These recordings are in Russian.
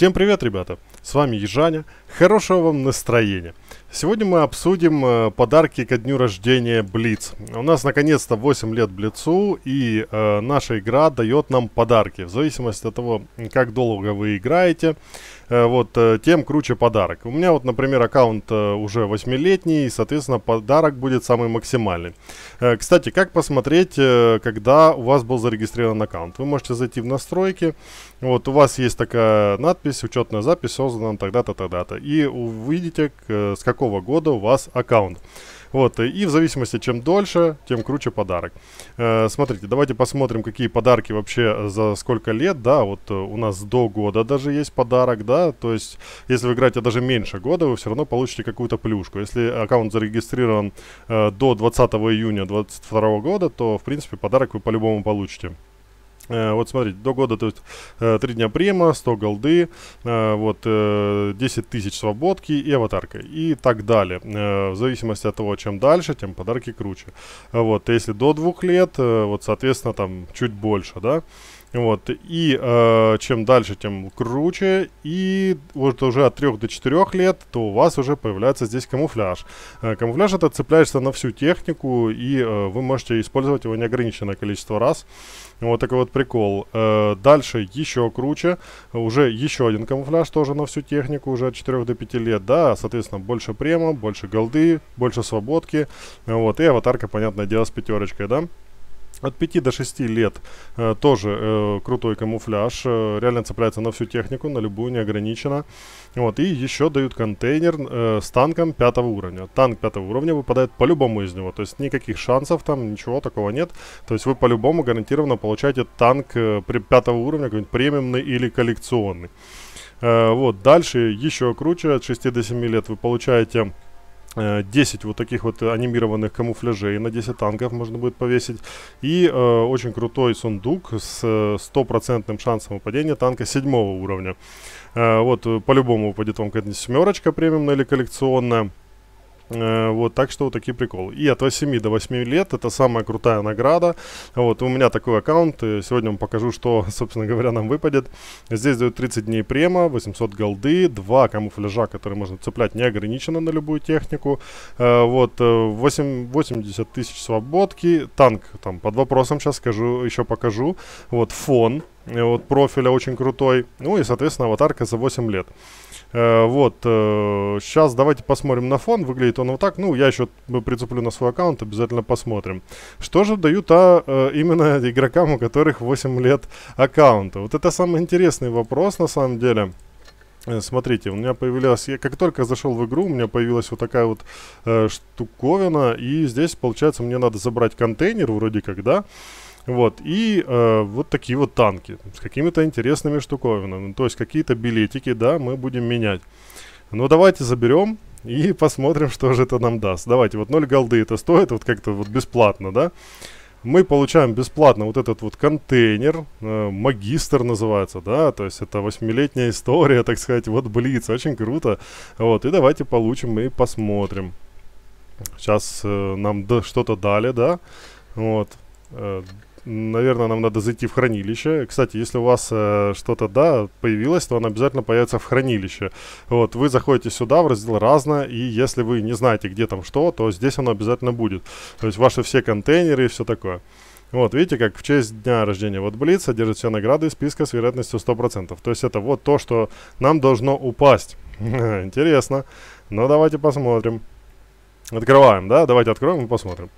Всем привет, ребята! С вами Ежаня. Хорошего вам настроения. Сегодня мы обсудим э, подарки ко дню рождения Блиц. У нас наконец-то 8 лет Блицу, и э, наша игра дает нам подарки. В зависимости от того, как долго вы играете, э, вот, э, тем круче подарок. У меня вот, например, аккаунт э, уже 8-летний, и, соответственно, подарок будет самый максимальный. Э, кстати, как посмотреть, э, когда у вас был зарегистрирован аккаунт? Вы можете зайти в настройки. Вот, у вас есть такая надпись, учетная запись, созданная нам тогда-то, тогда-то. И увидите, э, с какого года у вас аккаунт. Вот, э, и в зависимости, чем дольше, тем круче подарок. Э, смотрите, давайте посмотрим, какие подарки вообще за сколько лет, да, вот у нас до года даже есть подарок, да, то есть, если вы играете даже меньше года, вы все равно получите какую-то плюшку. Если аккаунт зарегистрирован до 20 июня 2022 года, то, в принципе, подарок вы по-любому получите. Э, вот смотрите, до года, то есть 3 э, дня према, 100 голды, э, вот 10 тысяч свободки и аватарка и так далее. В зависимости от того, чем дальше, тем подарки круче. Вот, если до 2 лет, вот соответственно там чуть больше, да. Вот, и э, чем дальше, тем круче, и вот уже от 3 до 4 лет, то у вас уже появляется здесь камуфляж. Э, камуфляж это цепляется на всю технику, и э, вы можете использовать его неограниченное количество раз. Вот такой вот прикол. Э, дальше еще круче, уже еще один камуфляж тоже на всю технику, уже от 4 до 5 лет, да, соответственно, больше према, больше голды, больше свободки, вот, и аватарка, понятное дело, с пятерочкой, да. От 5 до 6 лет э, тоже э, крутой камуфляж, э, реально цепляется на всю технику, на любую, неограниченно. Вот, и еще дают контейнер э, с танком 5 уровня. Танк 5 уровня выпадает по-любому из него, то есть никаких шансов там, ничего такого нет. То есть вы по-любому гарантированно получаете танк э, 5 уровня, какой-нибудь премиумный или коллекционный. Э, вот, дальше еще круче, от 6 до 7 лет вы получаете 10 э, вот таких вот анимированных камуфляжей на 10 танков можно будет повесить. И э, очень крутой сундук с э, стопроцентным шансом упадения танка 7 уровня. Э, вот, э, по-любому упадет вам какая-нибудь семерочка премиумная или коллекционная. Э, вот, так что вот такие приколы. И от 8 до 8 лет это самая крутая награда. Вот, у меня такой аккаунт. Э, сегодня вам покажу, что, собственно говоря, нам выпадет. Здесь дают 30 дней према, 800 голды, 2 камуфляжа, которые можно цеплять неограниченно на любую технику. Э, вот, 8, 80 тысяч свободки. Танк там под вопросом сейчас скажу, еще покажу. Вот, фон вот, э, профиля очень крутой. Ну и, соответственно, аватарка за 8 лет. Э, вот, э, сейчас давайте посмотрим на фон, выглядит он вот так. Ну, я еще прицеплю на свой аккаунт, обязательно посмотрим. Что же дают а, э, именно игрокам, у которых 8 лет аккаунта? Вот это самый интересный вопрос на самом деле. Э, смотрите, у меня появилась, я как только зашел в игру, у меня появилась вот такая вот э, штуковина, и здесь, получается, мне надо забрать контейнер, вроде как, да, вот, и э, вот такие вот танки с какими-то интересными штуковинами. То есть какие-то билетики, да, мы будем менять. Но ну, давайте заберем и посмотрим, что же это нам даст. Давайте, вот 0 голды это стоит, вот как-то вот бесплатно, да. Мы получаем бесплатно вот этот вот контейнер, э, магистр называется, да, то есть это восьмилетняя история, так сказать, вот блиц, очень круто. Вот, и давайте получим и посмотрим. Сейчас э, нам что-то дали, да, вот. Э, наверное, нам надо зайти в хранилище. Кстати, если у вас э, что-то, да, появилось, то оно обязательно появится в хранилище. Вот, вы заходите сюда в раздел Разное, и если вы не знаете, где там что, то здесь оно обязательно будет. То есть ваши все контейнеры и все такое. Вот, видите, как в честь дня рождения вот Блиц содержит все награды из списка с вероятностью 100%. То есть это вот то, что нам должно упасть. Интересно. Ну давайте посмотрим. Открываем, да? Давайте откроем и посмотрим.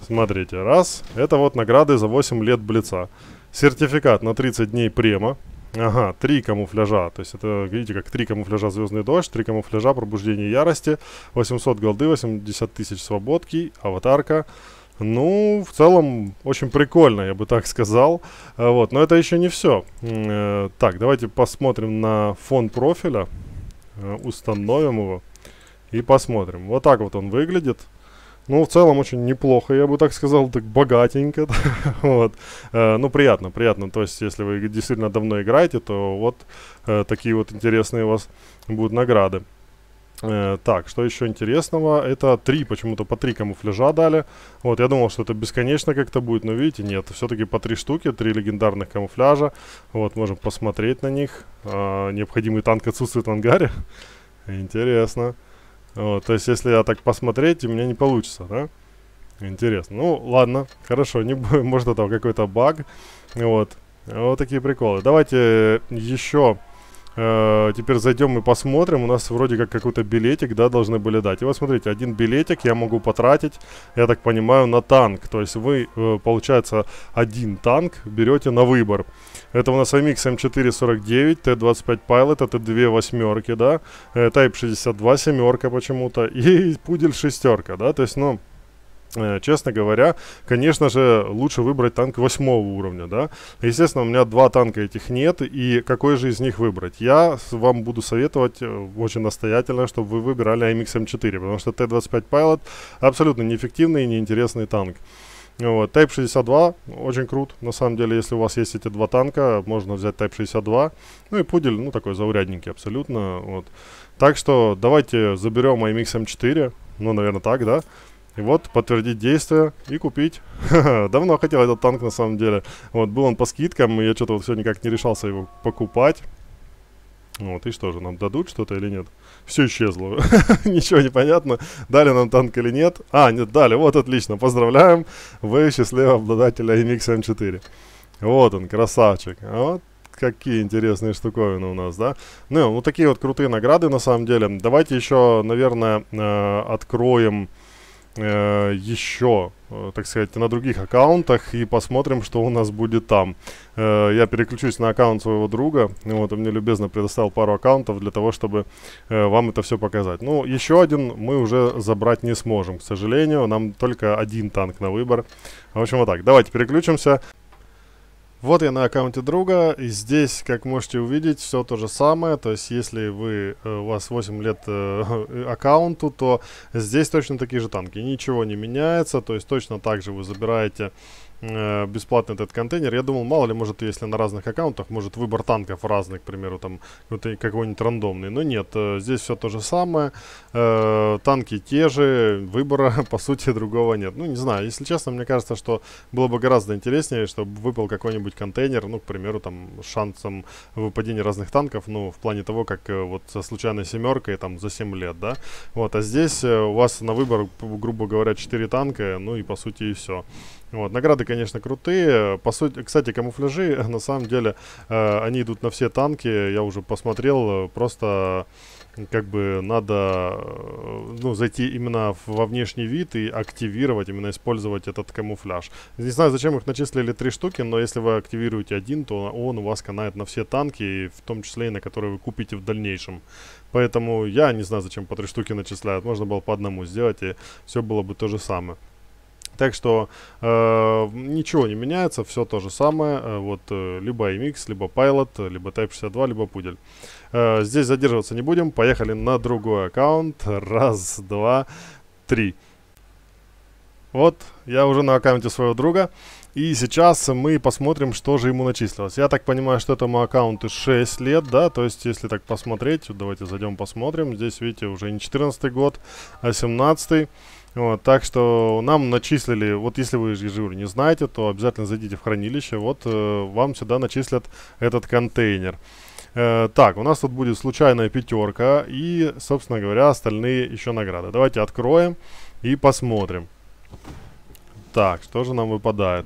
Смотрите, раз. Это вот награды за 8 лет Блица. Сертификат на 30 дней према. Ага, три камуфляжа. То есть это, видите, как три камуфляжа Звездный дождь, три камуфляжа Пробуждение ярости, 800 голды, 80 тысяч свободки, аватарка. Ну, в целом, очень прикольно, я бы так сказал. Э, вот, но это еще не все. Э, так, давайте посмотрим на фон профиля. Э, Установим его и посмотрим. Вот так вот он выглядит. Ну, в целом очень неплохо, я бы так сказал, так богатенько. вот. Э, ну, приятно, приятно. То есть, если вы действительно давно играете, то вот э, такие вот интересные у вас будут награды. Э, так, что еще интересного? Это три, почему-то по три камуфляжа дали. Вот, я думал, что это бесконечно как-то будет, но видите, нет. Все-таки по три штуки, три легендарных камуфляжа. Вот, можем посмотреть на них. Э, необходимый танк отсутствует в ангаре. Интересно. Вот, то есть, если я так посмотреть, у меня не получится, да? Интересно. Ну, ладно, хорошо, не может это какой-то баг. Вот. Вот такие приколы. Давайте э, еще Э, теперь зайдем и посмотрим. У нас вроде как какой-то билетик, да, должны были дать. И вот смотрите, один билетик я могу потратить, я так понимаю, на танк. То есть вы, э, получается, один танк берете на выбор. Это у нас AMX M449, Т-25 Pilot, это две восьмерки, да. Э, Type 62 семерка почему-то и пудель шестерка, да. То есть, ну... Э, честно говоря, конечно же, лучше выбрать танк восьмого уровня, да. Естественно, у меня два танка этих нет, и какой же из них выбрать? Я вам буду советовать э, очень настоятельно, чтобы вы выбирали AMX M4, потому что Т-25 Pilot абсолютно неэффективный и неинтересный танк. Вот. Type 62 очень крут, на самом деле, если у вас есть эти два танка, можно взять Type 62, ну и пудель, ну такой заурядненький абсолютно, вот. Так что давайте заберем AMX M4, ну, наверное, так, да, и вот, подтвердить действие и купить. Давно хотел этот танк на самом деле. Вот, был он по скидкам, и я что-то вот все никак не решался его покупать. Вот, и что же, нам дадут что-то или нет? Все исчезло. Ничего не понятно, дали нам танк или нет. А, нет, дали, вот отлично, поздравляем. Вы счастливый обладателя MX M4. Вот он, красавчик. А вот какие интересные штуковины у нас, да? Ну, вот такие вот крутые награды на самом деле. Давайте еще, наверное, э, откроем э, еще, э, так сказать, на других аккаунтах и посмотрим, что у нас будет там. Э, я переключусь на аккаунт своего друга. Вот, он мне любезно предоставил пару аккаунтов для того, чтобы э, вам это все показать. Ну, еще один мы уже забрать не сможем, к сожалению. Нам только один танк на выбор. В общем, вот так. Давайте переключимся. Вот я на аккаунте друга, и здесь, как можете увидеть, все то же самое, то есть если вы, э, у вас 8 лет э, аккаунту, то здесь точно такие же танки, ничего не меняется, то есть точно так же вы забираете э, бесплатный этот контейнер. Я думал, мало ли, может, если на разных аккаунтах, может, выбор танков разный, к примеру, там какой-нибудь рандомный. Но нет, э, здесь все то же самое. Э, танки те же, выбора, по сути, другого нет. Ну, не знаю, если честно, мне кажется, что было бы гораздо интереснее, чтобы выпал какой-нибудь контейнер, ну, к примеру, там, с шансом выпадения разных танков, ну, в плане того, как э, вот со случайной семеркой, там, за 7 лет, да. Вот, а здесь э, у вас на выбор, грубо говоря, 4 танка, ну, и, по сути, и все. Вот, награды, конечно, крутые. По сути, кстати, камуфляжи, на самом деле, э, они идут на все танки. Я уже посмотрел, просто как бы надо э, ну, зайти именно в, во внешний вид и активировать, именно использовать этот камуфляж. Не знаю, зачем их начислили три штуки, но если вы активируете один, то он у вас канает на все танки, в том числе и на которые вы купите в дальнейшем. Поэтому я не знаю, зачем по три штуки начисляют. Можно было по одному сделать, и все было бы то же самое. Так что э, ничего не меняется, все то же самое. Э, вот э, либо iMix, либо Pilot, э, либо Type-62, либо Пудель. Э, здесь задерживаться не будем. Поехали на другой аккаунт. Раз, два, три. Вот, я уже на аккаунте своего друга. И сейчас мы посмотрим, что же ему начислилось. Я так понимаю, что этому аккаунту 6 лет, да? То есть, если так посмотреть, давайте зайдем посмотрим. Здесь, видите, уже не 14 год, а 17 -й. Вот, так что нам начислили, вот если вы Ежур не знаете, то обязательно зайдите в хранилище, вот э, вам сюда начислят этот контейнер. Э, так, у нас тут будет случайная пятерка и, собственно говоря, остальные еще награды. Давайте откроем и посмотрим. Так, что же нам выпадает?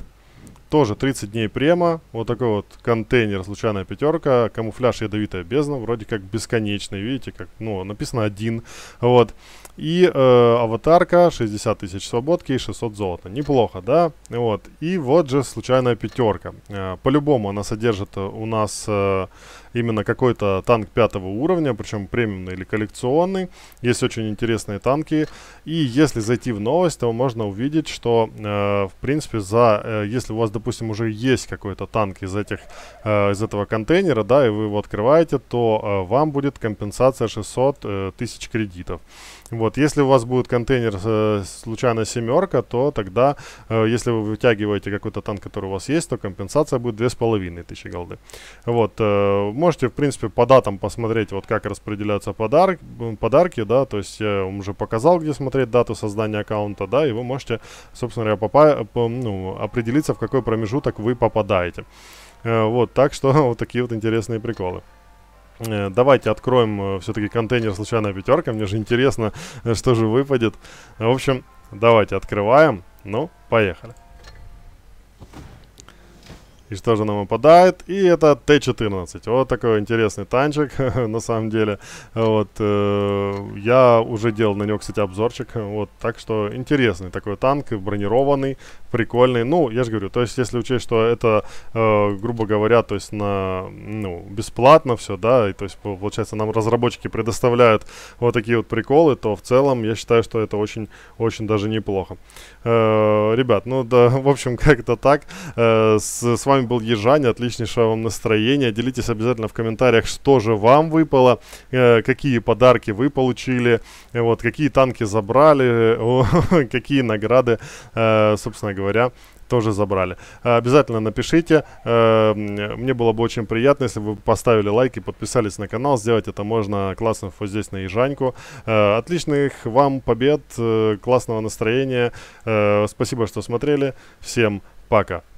Тоже 30 дней према, вот такой вот контейнер, случайная пятерка, камуфляж ядовитая бездна, вроде как бесконечный, видите, как, ну, написано один, вот. И э, аватарка, 60 тысяч свободки и 600 золота. Неплохо, да? Вот. И вот же случайная пятерка. Э, По-любому она содержит э, у нас... Э, именно какой-то танк пятого уровня, причем премиумный или коллекционный. Есть очень интересные танки. И если зайти в новость, то можно увидеть, что, э, в принципе, за, э, если у вас, допустим, уже есть какой-то танк из, этих, э, из этого контейнера, да, и вы его открываете, то э, вам будет компенсация 600 э, тысяч кредитов. Вот, если у вас будет контейнер э, случайно семерка, то тогда, э, если вы вытягиваете какой-то танк, который у вас есть, то компенсация будет 2500 голды. Вот, э, можете, в принципе, по датам посмотреть, вот как распределяются подарок, подарки, да, то есть я э, вам уже показал, где смотреть дату создания аккаунта, да, и вы можете, собственно говоря, попа по, ну, определиться, в какой промежуток вы попадаете. Э, вот, так что вот такие вот интересные приколы. Э, давайте откроем все-таки контейнер «Случайная пятерка». Мне же интересно, что же выпадет. В общем, давайте открываем. Ну, поехали. И что же нам выпадает? И это Т-14. Вот такой интересный танчик, на самом деле. Вот. Э, я уже делал на него, кстати, обзорчик. Вот. Так что интересный такой танк, бронированный, прикольный. Ну, я же говорю, то есть, если учесть, что это, э, грубо говоря, то есть, на, ну, бесплатно все, да, и то есть, получается, нам разработчики предоставляют вот такие вот приколы, то в целом я считаю, что это очень, очень даже неплохо. Э, ребят, ну, да, в общем, как-то так. Э, с, с вами вами был Ежань. Отличнейшего вам настроения. Делитесь обязательно в комментариях, что же вам выпало, э, какие подарки вы получили, э, вот, какие танки забрали, э, какие награды, э, собственно говоря, тоже забрали. Обязательно напишите. Э, мне было бы очень приятно, если бы вы поставили лайк и подписались на канал. Сделать это можно классно вот здесь на Ежаньку. Э, отличных вам побед, э, классного настроения. Спасибо, что смотрели. Всем пока.